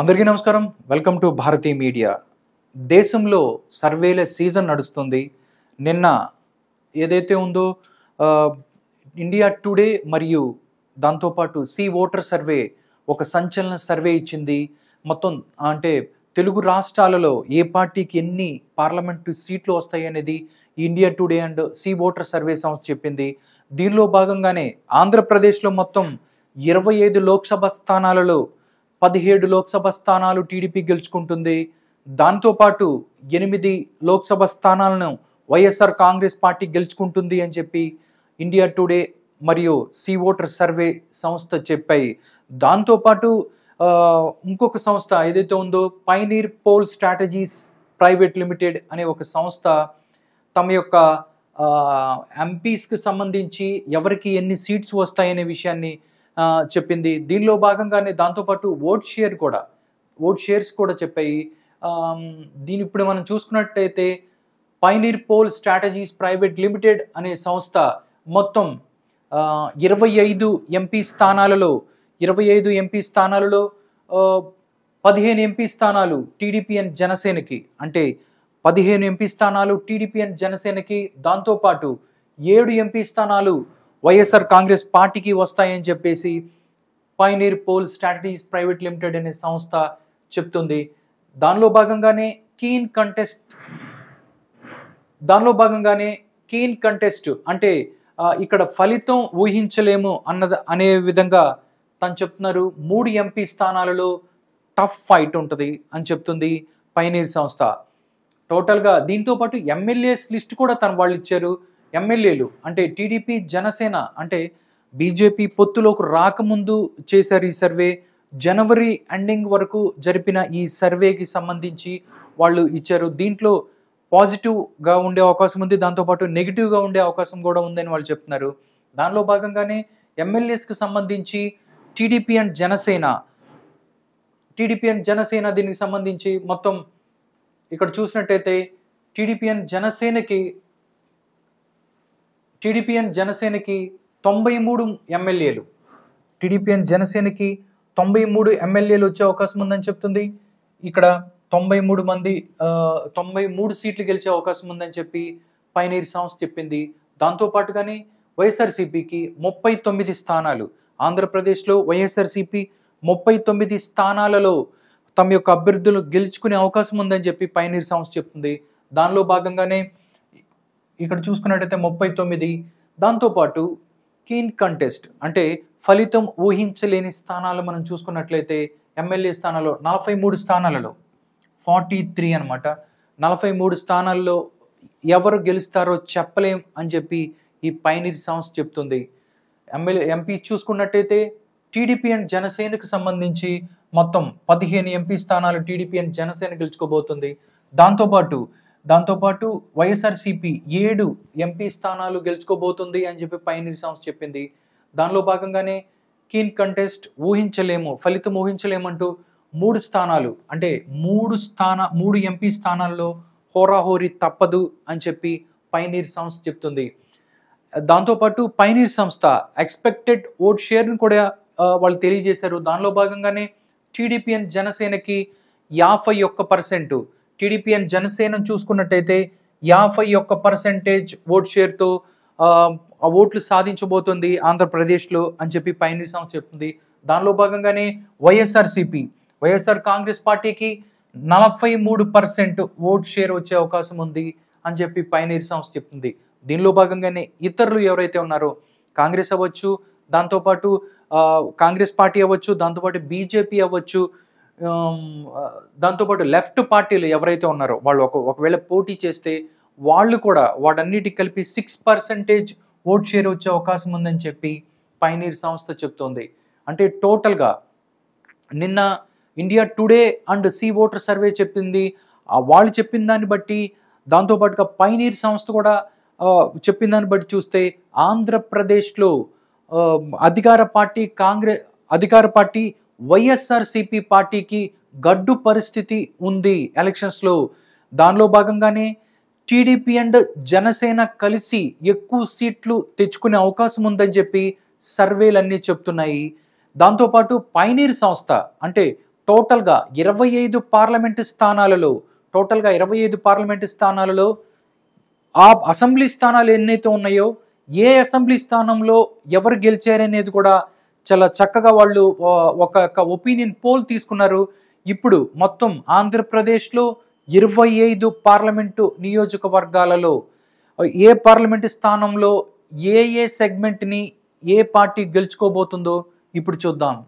అందరికీ నమస్కారం welcome to Bharati media దేశంలో సర్వేల సీజన్ నడుస్తుంది నిన్న ఏదైతే ఉందో ఇండియా టుడే మరియు దాంతోపాటు సి ఓటర్ సర్వే ఒక సంచలన సర్వే ఇచ్చింది మొత్తం అంటే తెలుగు రాష్ట్రాలలో ఏ పార్టీకి ఎన్ని పార్లమెంటు సీట్లు వస్తాయి అనేది India Today and C Voter survey సంస్థ చెప్పింది దీనిలో భాగంగానే ఆంధ్రప్రదేశ్లో మొత్తం ఇరవై ఐదు లోక్సభ స్థానాలలో పదిహేడు లోక్సభ స్థానాలు టీడీపీ గెలుచుకుంటుంది దాంతోపాటు ఎనిమిది లోక్సభ స్థానాలను వైఎస్ఆర్ కాంగ్రెస్ పార్టీ గెలుచుకుంటుంది అని చెప్పి ఇండియా టుడే మరియు సీ ఓటర్ సర్వే సంస్థ చెప్పాయి దాంతోపాటు ఇంకొక సంస్థ ఏదైతే ఉందో Pioneer Poll Strategies private limited అనే ఒక సంస్థ తమ యొక్క ఎంపీస్కి సంబంధించి ఎవరికి ఎన్ని సీట్స్ వస్తాయనే విషయాన్ని చెప్పింది దీనిలో భాగంగానే దాంతోపాటు ఓట్ షేర్ కూడా ఓట్ షేర్స్ కూడా చెప్పాయి దీని ఇప్పుడు మనం చూసుకున్నట్టయితే Pioneer Poll Strategies private limited అనే సంస్థ మొత్తం ఇరవై ఐదు ఎంపీ స్థానాలలో ఇరవై ఐదు ఎంపీ స్థానాలలో పదిహేను ఎంపీ స్థానాలు టీడీపీ అండ్ జనసేనకి అంటే పదిహేను ఎంపీ స్థానాలు టీడీపీ అండ్ జనసేనకి దాంతోపాటు ఏడు ఎంపీ స్థానాలు వైఎస్ఆర్ కాంగ్రెస్ పార్టీకి వస్తాయని చెప్పేసి Pioneer Poll Strategies private limited అనే సంస్థ చెప్తుంది దానిలో భాగంగానే కీన్ కంటెస్ట్ దానిలో భాగంగానే కీన్ కంటెస్ట్ అంటే ఇక్కడ ఫలితం ఊహించలేము అన్నది అనే విధంగా తను చెప్తున్నారు మూడు ఎంపీ స్థానాలలో టఫ్ ఫైట్ ఉంటుంది అని చెప్తుంది పైనీర్ సంస్థ టోటల్గా దీంతో పాటు ఎమ్మెల్యేస్ లిస్ట్ కూడా తన వాళ్ళు ఇచ్చారు ఎమ్మెల్యేలు అంటే టీడీపీ జనసేన అంటే బీజేపీ పొత్తులోకి రాకముందు చేశారు ఈ సర్వే జనవరి ఎండింగ్ వరకు జరిపిన ఈ సర్వేకి సంబంధించి వాళ్ళు ఇచ్చారు దీంట్లో పాజిటివ్గా ఉండే అవకాశం ఉంది దాంతోపాటు నెగిటివ్గా ఉండే అవకాశం కూడా ఉందని వాళ్ళు చెప్తున్నారు దానిలో భాగంగానే ఎమ్మెల్యేస్కి సంబంధించి టీడీపీ అండ్ జనసేన టీడీపీ అండ్ జనసేన దీనికి సంబంధించి మొత్తం ఇక్కడ చూసినట్టయితే టీడీపీ అండ్ జనసేనకి టీడీపీఎన్ జనసేనకి తొంభై మూడు ఎమ్మెల్యేలు టీడీపీఎన్ జనసేనకి తొంభై మూడు ఎమ్మెల్యేలు వచ్చే అవకాశం ఉందని చెప్తుంది ఇక్కడ తొంభై మూడు మంది తొంభై మూడు సీట్లు గెలిచే అవకాశం ఉందని చెప్పి పైనీర్ సంస్థ చెప్పింది దాంతోపాటుగానే వైఎస్ఆర్సీపీకి ముప్పై తొమ్మిది స్థానాలు ఆంధ్రప్రదేశ్లో వైఎస్ఆర్సీపీ ముప్పై తొమ్మిది స్థానాలలో తమ యొక్క అభ్యర్థులు గెలుచుకునే అవకాశం ఉందని చెప్పి పైనీరు సంస్థ చెప్తుంది దానిలో భాగంగానే ఇక్కడ చూసుకున్నట్టయితే ముప్పై తొమ్మిది దాంతోపాటు కీన్ కంటెస్ట్ అంటే ఫలితం ఊహించలేని స్థానాలు మనం చూసుకున్నట్లయితే ఎమ్మెల్యే స్థానాల్లో నలభై మూడు స్థానాలలో ఫార్టీ త్రీ అనమాట నలభై మూడు స్థానాల్లో ఎవరు గెలుస్తారో చెప్పలేం అని చెప్పి ఈ పైనీర్ సంస్థ చెప్తుంది ఎమ్మెల్యే ఎంపీ చూసుకున్నట్టయితే టీడీపీ అండ్ జనసేనకు సంబంధించి మొత్తం పదిహేను ఎంపీ స్థానాలు టీడీపీ అండ్ జనసేన గెలుచుకోబోతుంది దాంతోపాటు దాంతోపాటు వైఎస్ఆర్సీపీ ఏడు ఎంపీ స్థానాలు గెలుచుకోబోతుంది అని చెప్పి పైనీర్ సాంగ్స్ చెప్పింది దానిలో భాగంగానే కీన్ కంటెస్ట్ ఊహించలేము ఫలితం ఊహించలేమంటూ మూడు స్థానాలు అంటే మూడు స్థాన మూడు ఎంపీ స్థానాల్లో హోరాహోరీ తప్పదు అని చెప్పి పైనీర్ సంస్థ చెప్తుంది దాంతోపాటు పైనీర్ సంస్థ ఎక్స్పెక్టెడ్ ఓట్ షేర్ని కూడా వాళ్ళు తెలియజేశారు దానిలో భాగంగానే టీడీపీ అండ్ జనసేనకి యాభై ఒక్క పర్సెంటు టీడీపీ అండ్ జనసేన చూసుకున్నట్టయితే యాభై ఒక్క పర్సెంటేజ్ ఓట్ షేర్తో ఓట్లు సాధించబోతుంది ఆంధ్రప్రదేశ్లో అని చెప్పి పై న్యూస్ చెప్తుంది దానిలో భాగంగానే వైఎస్ఆర్సీపీ వైఎస్ఆర్ కాంగ్రెస్ పార్టీకి నలభై మూడు పర్సెంట్ ఓట్ షేర్ వచ్చే అవకాశం ఉంది అని చెప్పి పైనీర్ సాంగ్స్ చెప్తుంది దీనిలో భాగంగానే ఇతరులు ఎవరైతే ఉన్నారో కాంగ్రెస్ అవ్వచ్చు దాంతోపాటు కాంగ్రెస్ పార్టీ అవ్వచ్చు దాంతోపాటు బీజేపీ అవ్వచ్చు Um, uh, దాంతోపాటు లెఫ్ట్ పార్టీలు ఎవరైతే ఉన్నారో వాళ్ళు ఒక ఒకవేళ పోటీ చేస్తే వాళ్ళు కూడా వాటన్నిటికి కలిపి సిక్స్ పర్సెంటేజ్ ఓట్ షేర్ వచ్చే అవకాశం ఉందని చెప్పి పైనీర్ సంస్థ చెప్తోంది అంటే టోటల్గా నిన్న India Today and C Voter survey చెప్పింది వాళ్ళు చెప్పిన దాన్ని బట్టి దాంతోపాటుగా పైనీర్ సంస్థ కూడా చెప్పిన దాన్ని బట్టి చూస్తే ఆంధ్రప్రదేశ్లో అధికార పార్టీ కాంగ్రెస్ అధికార పార్టీ వైఎస్ఆర్సిపి పార్టీకి గడ్డు పరిస్థితి ఉంది ఎలక్షన్స్లో దానిలో భాగంగానే టీడీపీ అండ్ జనసేన కలిసి ఎక్కువ సీట్లు తెచ్చుకునే అవకాశం ఉందని చెప్పి సర్వేలన్నీ చెప్తున్నాయి దాంతోపాటు పైనీర్ సంస్థ అంటే టోటల్గా ఇరవై ఐదు పార్లమెంటు స్థానాలలో టోటల్గా ఇరవై ఐదు పార్లమెంటు స్థానాలలో ఆ అసెంబ్లీ స్థానాలు ఎన్నైతే ఉన్నాయో ఏ అసెంబ్లీ స్థానంలో ఎవరు గెలిచారనేది కూడా చాలా చక్కగా వాళ్ళు ఒక ఒపీనియన్ పోల్ తీసుకున్నారు ఇప్పుడు మొత్తం ఆంధ్రప్రదేశ్లో ఇరవై ఐదు పార్లమెంటు నియోజకవర్గాలలో ఏ పార్లమెంటు స్థానంలో ఏ ఏ సెగ్మెంట్ని ఏ పార్టీ గెలుచుకోబోతుందో ఇప్పుడు చూద్దాం